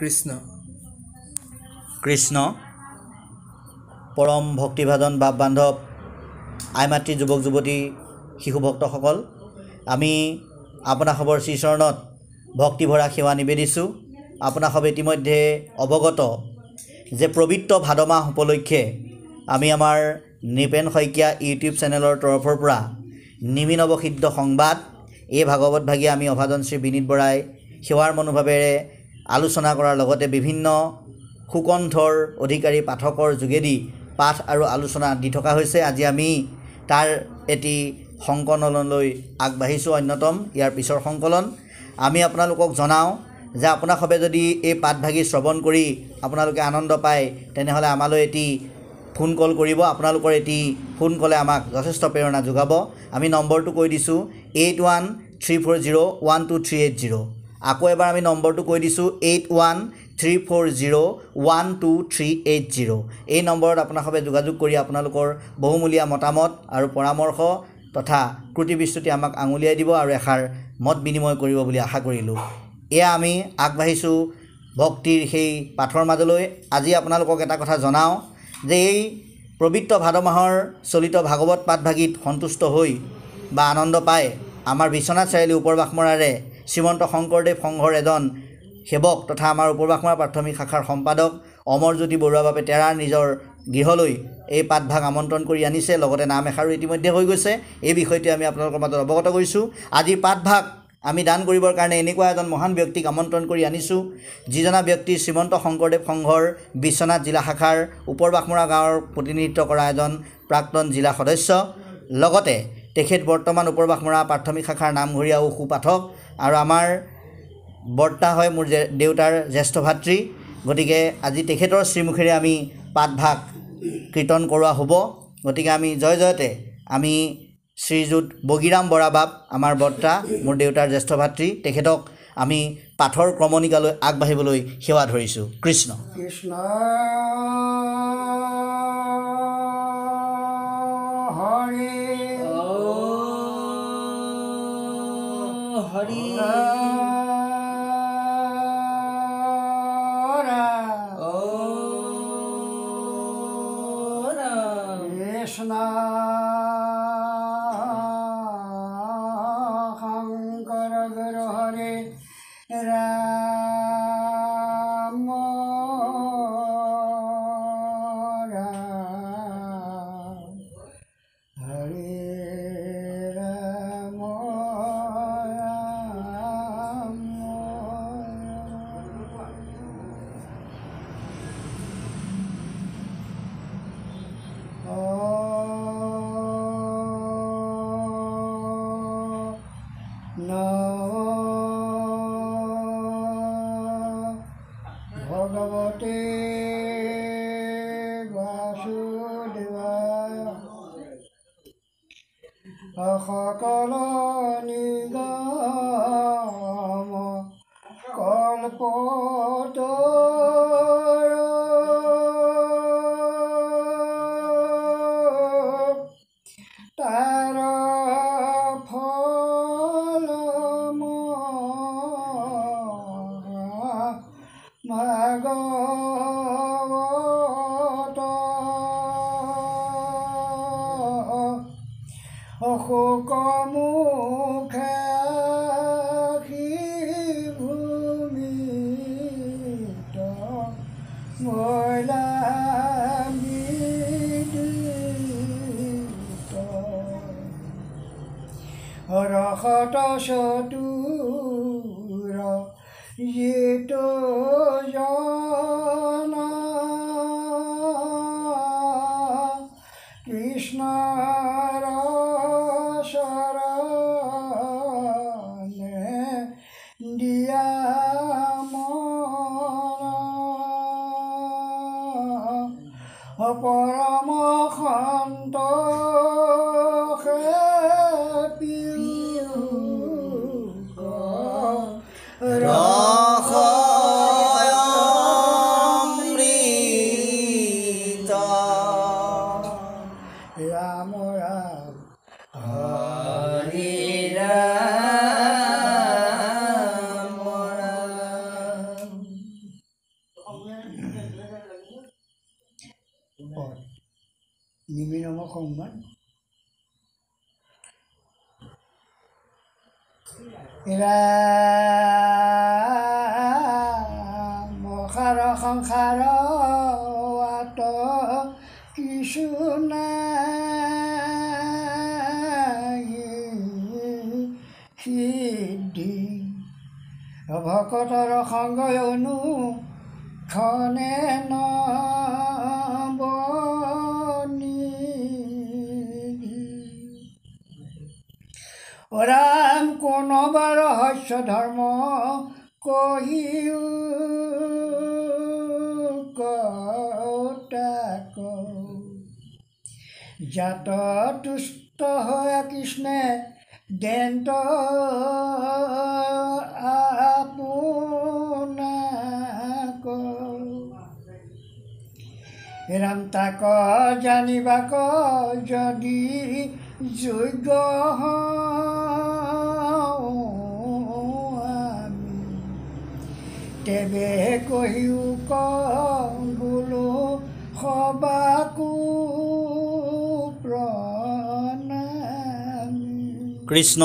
কৃষ্ণ কৃষ্ণ পৰম ভক্তিভাজন বাপ বান্ধৱ আই মাতৃ যুৱক যুৱতী শিশুভক্তসকল আমি আপোনাৰ আপোনাসবৰ শ্ৰীচৰণত ভক্তিভৰা সেৱা নিবেদিছোঁ আপোনাৰ সব ইতিমধ্যে অৱগত যে পবিত্ৰ ভাদ মাহ উপলক্ষে আমি আমাৰ নৃপেন শইকীয়া ইউটিউব চেনেলৰ তৰফৰ পৰা নিমিনৱসিদ্ধ সংবাদ এই ভাগৱত ভাগী আমি অভাজন শ্ৰী বিনীত বৰাই সেৱাৰ মনোভাৱেৰে আলোচনা কৰাৰ লগতে বিভিন্ন সুকণ্ঠৰ অধিকাৰী পাঠকৰ যোগেদি পাঠ আৰু আলোচনা দি থকা হৈছে আজি আমি তাৰ এটি সংকলনলৈ আগবাঢ়িছোঁ অন্যতম ইয়াৰ পিছৰ সংকলন আমি আপোনালোকক জনাওঁ যে আপোনাসবে যদি এই পাঠভাগি শ্ৰৱণ কৰি আপোনালোকে আনন্দ পায় তেনেহ'লে আমালৈ এটি ফোন কল কৰিব আপোনালোকৰ এটি ফোন কলে আমাক যথেষ্ট প্ৰেৰণা যোগাব আমি নম্বৰটো কৈ দিছোঁ eight one three four zero' one two three eight zero' আকৌ এবাৰ আমি নম্বৰটো কৈ দিছোঁ eight one three four zero' one two three eight zero' এই নম্বৰত আপোনাৰ সৈতে যোগাযোগ কৰি আপোনালোকৰ বহুমূলীয়া মতামত আৰু পৰামৰ্শ তথা ক্ৰুটি বিস্তুতি আমাক আঙুলিয়াই দিব আৰু এষাৰ মত বিনিময় কৰিব বুলি আশা কৰিলোঁ এয়া আমি আগবাঢ়িছোঁ ভক্তিৰ সেই পাঠৰ মাজলৈ আজি আপোনালোকক এটা কথা জনাওঁ যে এই পবিত্ৰ ভাদ মাহৰ চলিত ভাগৱত পাঠভাগীত সন্তুষ্ট হৈ বা আনন্দ পাই আমাৰ বিশ্বনাথ চাৰিআলি উপৰবাসমৰাৰে শ্ৰীমন্ত শংকৰদেৱ সংঘৰ এজন সেৱক তথা আমাৰ উপবাসমৰা প্ৰাথমিক শাখাৰ সম্পাদক অমৰজ্যোতি বৰুৱাৰ বাবে তেৰাৰ নিজৰ গৃহলৈ এই পাঠভাগ আমন্ত্ৰণ কৰি আনিছে লগতে নাম এষাৰো ইতিমধ্যে হৈ গৈছে এই বিষয়টোৱে আমি আপোনালোকৰ মাজত অৱগত কৰিছোঁ আজি পাঠভাগ আমি দান কৰিবৰ কাৰণে এনেকুৱা এজন মহান ব্যক্তিক আমন্ত্ৰণ কৰি আনিছোঁ যিজনা ব্যক্তি শ্ৰীমন্ত শংকৰদেৱ সংঘৰ বিশ্বনাথ জিলা শাখাৰ ওপৰবাসমৰা গাঁৱৰ প্ৰতিনিধিত্ব কৰা এজন প্ৰাক্তন জিলা সদস্য লগতে তেখেত বৰ্তমান ওপৰবাসমৰা প্ৰাথমিক শাখাৰ নামঘৰীয়া ঔষু পাঠক আৰু আমাৰ বৰ্তা হয় মোৰ দেউতাৰ জ্যেষ্ঠ ভাতৃ গতিকে আজি তেখেতৰ শ্ৰীমুখেৰে আমি পাঠভাগ কীৰ্তন কৰোৱা হ'ব গতিকে আমি জয় জয়তে আমি শ্ৰীযুত বগীৰাম বৰাবাপ আমাৰ বৰ্তা মোৰ দেউতাৰ জ্যেষ্ঠ ভাতৃ তেখেতক আমি পাঠৰ ক্ৰমণিকালৈ আগবাঢ়িবলৈ সেৱা ধৰিছোঁ Krishna Krishna Hari the fall. dia mau apa নিবিড় সংবাদ এৰা সংসাৰ আত কিছু নাই সিদ্ধি ভকতৰ সংগয়নো খনে নব ৰাম কোনোবা ৰহস্য ধৰ্ম কহি জাত তুষ্ট হয় কৃষ্ণে দেন্ত আপোনাক ৰাম তাক জানিবাক যদি যোগ্য কেবে কহিও কলো সবাকো কৃষ্ণ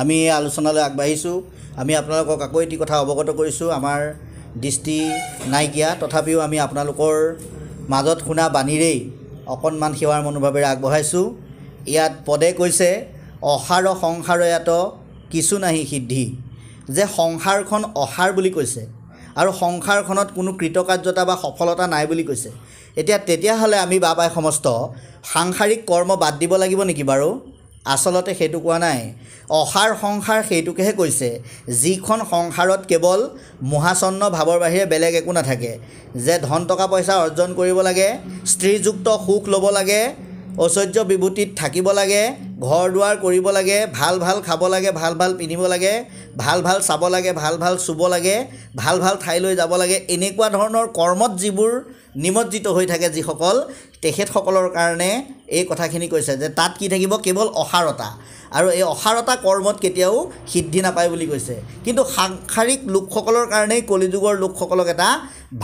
আমি এই আলোচনালৈ আগবাঢ়িছোঁ আমি আপোনালোকক আকৌ এটি কথা অৱগত কৰিছোঁ আমাৰ দৃষ্টি নাইকিয়া তথাপিও আমি আপোনালোকৰ মাজত শুনা বাণীৰেই অকণমান সেৱাৰ মনোভাৱেৰে আগবঢ়াইছোঁ ইয়াত পদে কৈছে অসাৰ সংসাৰ ইয়াত কিছু নাহি সিদ্ধি যে সংসাৰখন অসাৰ বুলি কৈছে আৰু সংসাৰখনত কোনো কৃতকাৰ্যতা বা সফলতা নাই বুলি কৈছে এতিয়া তেতিয়াহ'লে আমি বা পাই সমস্ত সাংসাৰিক কৰ্ম বাদ দিব লাগিব নেকি বাৰু আচলতে সেইটো কোৱা নাই অসাৰ সংসাৰ সেইটোকেহে কৈছে যিখন সংসাৰত কেৱল মহাচন্ন ভাৱৰ বাহিৰে বেলেগ একো নাথাকে যে ধন টকা পইচা অৰ্জন কৰিব লাগে স্ত্ৰীযুক্ত সুখ ল'ব লাগে ঐশ্বৰ্য বিভূতিত থাকিব লাগে ঘৰ দুৱাৰ কৰিব লাগে ভাল ভাল খাব লাগে ভাল ভাল পিন্ধিব লাগে ভাল ভাল চাব লাগে ভাল ভাল চুব লাগে ভাল ভাল ঠাইলৈ যাব লাগে এনেকুৱা ধৰণৰ কৰ্মত যিবোৰ নিমজ্জিত হৈ থাকে যিসকল তেখেতসকলৰ কাৰণে এই কথাখিনি কৈছে যে তাত কি থাকিব কেৱল অসাৰতা আৰু এই অসাৰতা কৰ্মত কেতিয়াও সিদ্ধি নাপায় বুলি কৈছে কিন্তু সাংসাৰিক লোকসকলৰ কাৰণেই কলিযুগৰ লোকসকলক এটা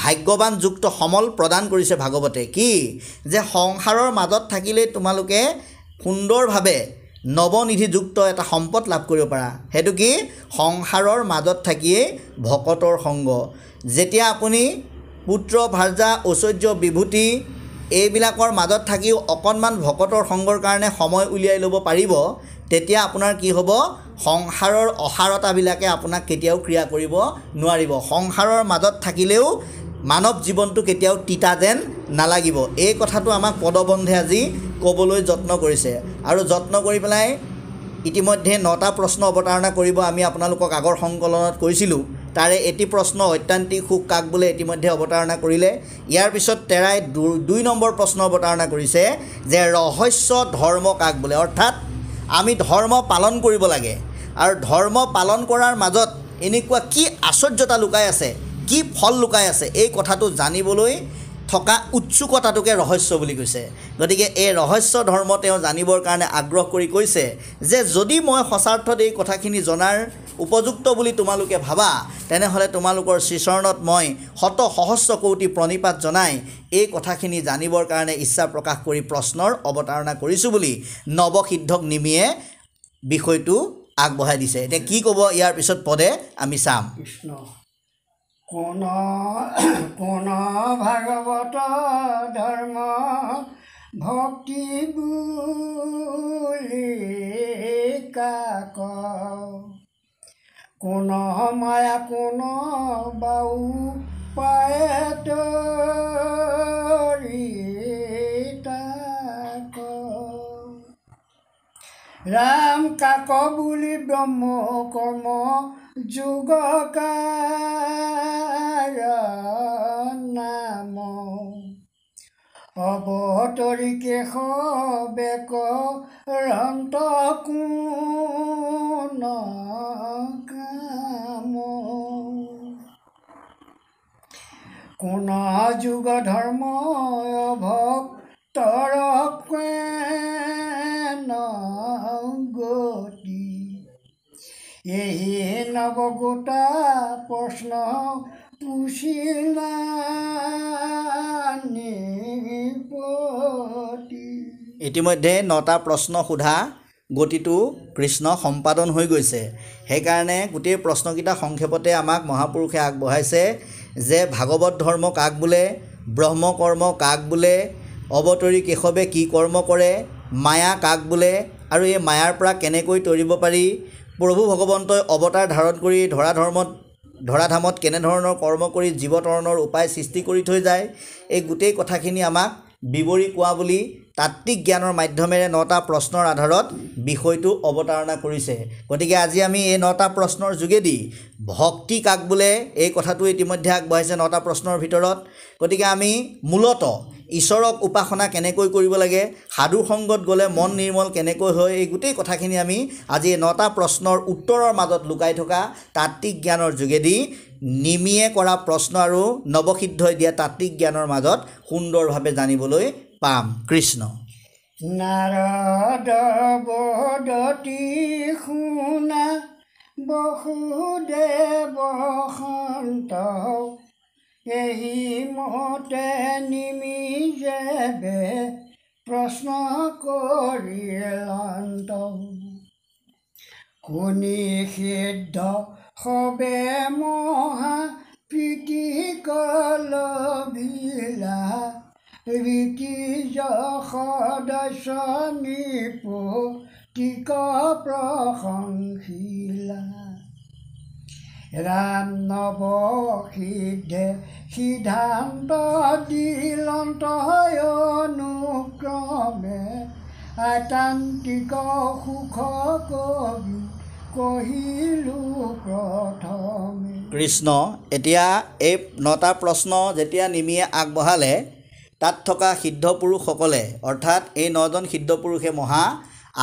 ভাগ্যৱান যুক্ত সমল প্ৰদান কৰিছে ভাগৱতে কি যে সংসাৰৰ মাজত থাকিলে তোমালোকে সুন্দৰভাৱে নৱনিধিযুক্ত এটা সম্পদ লাভ কৰিব পাৰা সেইটো কি সংসাৰৰ মাজত থাকিয়েই ভকতৰ সংগ যেতিয়া আপুনি পুত্ৰ ভাৰ্যা ঐশ্বৰ্য বিভূতি এইবিলাকৰ মাজত থাকিও অকণমান ভকতৰ সংগৰ কাৰণে সময় উলিয়াই ল'ব পাৰিব তেতিয়া আপোনাৰ কি হ'ব সংসাৰৰ অসাৰতাবিলাকে আপোনাক কেতিয়াও ক্ৰিয়া কৰিব নোৱাৰিব সংসাৰৰ মাজত থাকিলেও মানৱ জীৱনটো কেতিয়াও তিতা যেন নালাগিব এই কথাটো আমাক পদবন্ধে আজি ক'বলৈ যত্ন কৰিছে আৰু যত্ন কৰি পেলাই ইতিমধ্যে নটা প্ৰশ্ন অৱতাৰণা কৰিব আমি আপোনালোকক আগৰ সংকলনত কৈছিলোঁ তাৰে এটি প্ৰশ্ন অত্যান্তিক সুখ কাক বোলে ইতিমধ্যে অৱতাৰণা কৰিলে ইয়াৰ পিছত তেৰাই দুই নম্বৰ প্ৰশ্ন অৱতাৰণা কৰিছে যে ৰহস্য ধৰ্ম কাক বোলে অৰ্থাৎ আমি ধৰ্ম পালন কৰিব লাগে আৰু ধৰ্ম পালন কৰাৰ মাজত এনেকুৱা কি আশ্চৰ্যতা লুকাই আছে কি ফল লুকাই আছে এই কথাটো জানিবলৈ থকা উৎসুকতাটোকে ৰহস্য বুলি কৈছে গতিকে এই ৰহস্য ধৰ্ম তেওঁ জানিবৰ কাৰণে আগ্ৰহ কৰি কৈছে যে যদি মই সঁচাৰ্থত এই কথাখিনি জনাৰ উপযুক্ত বুলি তোমালোকে ভাবা তেনেহ'লে তোমালোকৰ শ্ৰীচৰণত মই শত সহস্ৰ কৌটি প্ৰণীপাত জনাই এই কথাখিনি জানিবৰ কাৰণে ইচ্ছা প্ৰকাশ কৰি প্ৰশ্নৰ অৱতাৰণা কৰিছোঁ বুলি নৱসিদ্ধক নিমিয়ে বিষয়টো আগবঢ়াই দিছে এতিয়া কি ক'ব ইয়াৰ পিছত পদে আমি চাম কোন কোন ভাগৱত ধৰ্ম ভক্তি বুলি কাক কোন মায়া কোন বাউ পায় ৰাম কাক বুলি ব্ৰহ্ম কৰ্ম যুগ নাম অৱতৰি কেশবেক ৰন্ত কাম কোন যুগ ধৰ্ম ভক তৰপেন গতি এই নৱগোটা প্ৰশ্ন ইতিমধ্যে নটা প্ৰশ্ন সোধা গতিটো কৃষ্ণ সম্পাদন হৈ গৈছে সেইকাৰণে গোটেই প্ৰশ্নকেইটা সংক্ষেপতে আমাক মহাপুৰুষে আগবঢ়াইছে যে ভাগৱত ধৰ্ম কাক বোলে ব্ৰহ্মকৰ্ম কাক বোলে অৱতৰি কেশৱে কি কৰ্ম কৰে মায়া কাক বোলে আৰু এই মায়াৰ পৰা কেনেকৈ তৰিব পাৰি প্ৰভু ভগৱন্তই অৱতাৰ ধাৰণ কৰি ধৰা ধৰ্মত ধৰাধামত কেনেধৰণৰ কৰ্ম কৰি জীৱতৰণৰ উপায় সৃষ্টি কৰি থৈ যায় এই গোটেই কথাখিনি আমাক বিৱৰী কোৱা বুলি তাত্বিক জ্ঞানৰ মাধ্যমেৰে নটা প্ৰশ্নৰ আধাৰত বিষয়টো অৱতাৰণা কৰিছে গতিকে আজি আমি এই নটা প্ৰশ্নৰ যোগেদি ভক্তি কাক বোলে এই কথাটো ইতিমধ্যে আগবঢ়াইছে নটা প্ৰশ্নৰ ভিতৰত গতিকে আমি মূলতঃ ঈশ্বৰক উপাসনা কেনেকৈ কৰিব লাগে সাধুসংগত গ'লে মন নিৰ্মল কেনেকৈ হয় এই গোটেই কথাখিনি আমি আজি নটা প্ৰশ্নৰ উত্তৰৰ মাজত লুকাই থকা তাত্ত্বিক জ্ঞানৰ যোগেদি নিমিয়ে কৰা প্ৰশ্ন আৰু নৱসিদ্ধই দিয়া তাত্ত্বিক জ্ঞানৰ মাজত সুন্দৰভাৱে জানিবলৈ পাম কৃষ্ণ নাৰদ বসুদেৱ সেহি মহতে নিমিজে বে প্ৰশ্ন কৰিলন্ত শুনি সিদ্ধ সবে মহা প্ৰীতি কলভিলা ৰীতি যদস্য নিপ টিক প্ৰশংসিলা ৰাম নৱ সিদ্ধে সিদ্ধান্ত দিলন্ত অনুক্ৰমে আতান্তিক সুখ কবি কৃষ্ণ এতিয়া এই নটা প্ৰশ্ন যেতিয়া নিমিয়ে আগবঢ়ালে তাত থকা সিদ্ধ পুৰুষসকলে অৰ্থাৎ এই নজন সিদ্ধ পুৰুষে মহা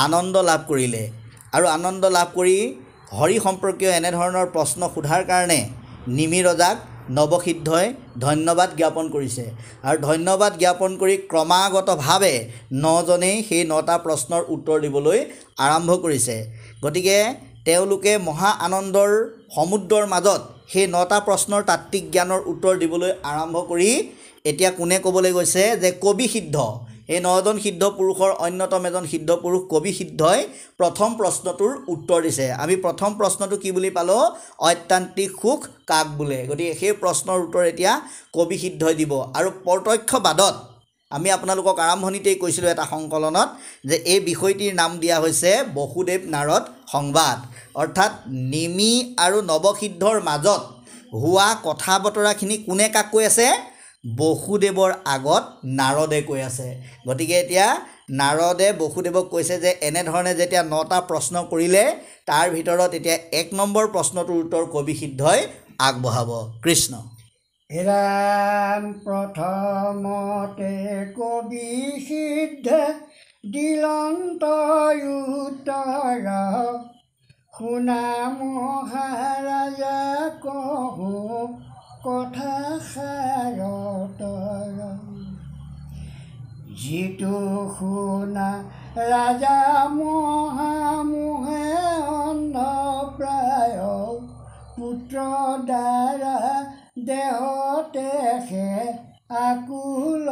আনন্দ লাভ কৰিলে আৰু আনন্দ লাভ কৰি হৰি সম্পৰ্কীয় এনেধৰণৰ প্ৰশ্ন সোধাৰ কাৰণে নিমি ৰজাক নৱসিদ্ধই ধন্যবাদ জ্ঞাপন কৰিছে আৰু ধন্যবাদ জ্ঞাপন কৰি ক্ৰমাগতভাৱে নজনেই সেই নটা প্ৰশ্নৰ উত্তৰ দিবলৈ আৰম্ভ কৰিছে গতিকে তেওঁলোকে মহা আনন্দৰ সমুদ্ৰৰ মাজত সেই নটা প্ৰশ্নৰ তাত্বিক জ্ঞানৰ উত্তৰ দিবলৈ আৰম্ভ কৰি এতিয়া কোনে ক'বলৈ গৈছে যে কবি সিদ্ধ এই নজন সিদ্ধ পুৰুষৰ অন্যতম এজন সিদ্ধ পুৰুষ কবি সিদ্ধই প্ৰথম প্ৰশ্নটোৰ উত্তৰ দিছে আমি প্ৰথম প্ৰশ্নটো কি বুলি পালোঁ অত্যান্তিক সুখ কাক বোলে গতিকে সেই প্ৰশ্নৰ উত্তৰ এতিয়া কবি সিদ্ধই দিব আৰু প্ৰত্যক্ষবাদত আমি আপোনালোকক আৰম্ভণিতেই কৈছিলোঁ এটা সংকলনত যে এই বিষয়টিৰ নাম দিয়া হৈছে বসুদেৱ নাৰদ সংবাদ অৰ্থাৎ নিমি আৰু নৱসিদ্ধৰ মাজত হোৱা কথা বতৰাখিনি কোনে কাক কৈ আছে বসুদেৱৰ আগত নাৰদে কৈ আছে গতিকে এতিয়া নাৰদে বসুদেৱক কৈছে যে এনেধৰণে যেতিয়া নটা প্ৰশ্ন কৰিলে তাৰ ভিতৰত এতিয়া এক নম্বৰ প্ৰশ্নটোৰ উত্তৰ কবি সিদ্ধই আগবঢ়াব কৃষ্ণ ৰাম প্ৰথমতে কবি সিদ্ধ দিলন্ত শুনা মহাৰাজা কহ কথাষাৰ যিটো শুনা ৰাজা মহামোহে প্ৰায় পুত্ৰ দ্বাৰা দেহতে সে আকুল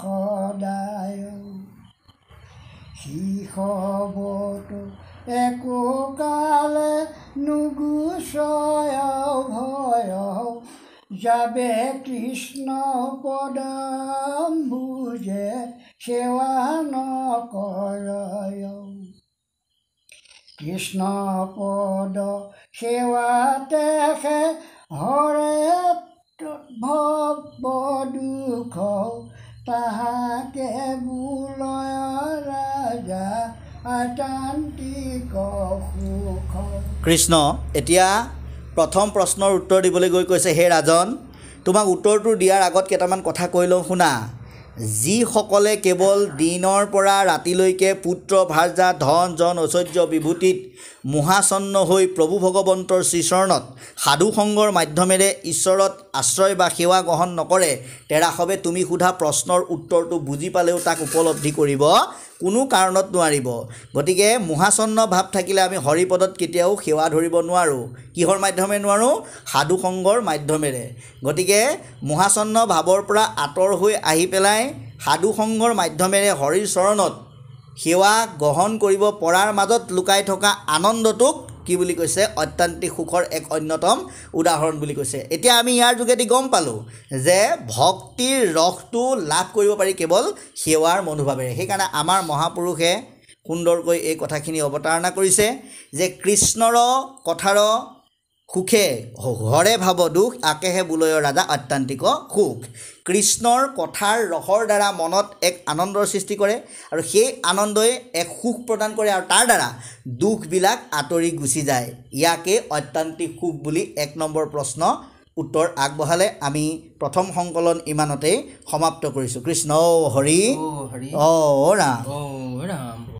সদায় শিশবটো একো কালে নুগুচয় যাবে কৃষ্ণ পদম বুঝে সেৱা নকৰ কৃষ্ণ পদ সেৱাতে হৰে ভৱ দুখ তাহাকে বুলয় ৰাজা আটান্তিক সুখ কৃষ্ণ এতিয়া প্ৰথম প্ৰশ্নৰ উত্তৰ দিবলৈ গৈ কৈছে হে ৰাজন তোমাক উত্তৰটো দিয়াৰ আগত কেইটামান কথা কৈ লওঁ শুনা যিসকলে কেৱল দিনৰ পৰা ৰাতিলৈকে পুত্ৰ ভাৰ্যা ধন জন ঐশ্বৰ্য বিভূতিত মহাচন্ন হৈ প্ৰভু ভগৱন্তৰ শ্ৰীচৰণত সাধুসংগৰ মাধ্যমেৰে ঈশ্বৰত আশ্ৰয় বা সেৱা গ্ৰহণ নকৰে তেৰাশৱে তুমি সোধা প্ৰশ্নৰ উত্তৰটো বুজি পালেও তাক উপলব্ধি কৰিব কোনো কাৰণত নোৱাৰিব গতিকে মোহাচন্ন ভাৱ থাকিলে আমি হৰিপদত কেতিয়াও সেৱা ধৰিব নোৱাৰোঁ কিহৰ মাধ্যমে নোৱাৰোঁ সাধুসংগৰ মাধ্যমেৰে গতিকে মহাচন্ন ভাৱৰ পৰা আঁতৰ হৈ আহি পেলাই সাধুসংগৰ মাধ্যমেৰে হৰিৰ চৰণত সেৱা গ্ৰহণ কৰিব পৰাৰ মাজত লুকাই থকা আনন্দটোক কি বুলি কৈছে অত্যান্তিক সুখৰ এক অন্যতম উদাহৰণ বুলি কৈছে এতিয়া আমি ইয়াৰ যোগেদি গম পালোঁ যে ভক্তিৰ ৰসটো লাভ কৰিব পাৰি কেৱল সেৱাৰ মনোভাৱেৰে সেইকাৰণে আমাৰ মহাপুৰুষে সুন্দৰকৈ এই কথাখিনি অৱতাৰণা কৰিছে যে কৃষ্ণৰ কথাৰ সুখে ঘৰে ভাৱ দুখ আকেহে বুলয়ৰ ৰাজা আত্যান্তিক সুখ কৃষ্ণৰ কথাৰ ৰসৰ দ্বাৰা মনত এক আনন্দৰ সৃষ্টি কৰে আৰু সেই আনন্দই এক সুখ প্ৰদান কৰে আৰু তাৰ দ্বাৰা দুখবিলাক আঁতৰি গুচি যায় ইয়াকে অত্যান্তিক সুখ বুলি এক নম্বৰ প্ৰশ্ন উত্তৰ আগবঢ়ালে আমি প্ৰথম সংকলন ইমানতেই সমাপ্ত কৰিছোঁ কৃষ্ণ হৰি অ' ৰাম অ' ৰাম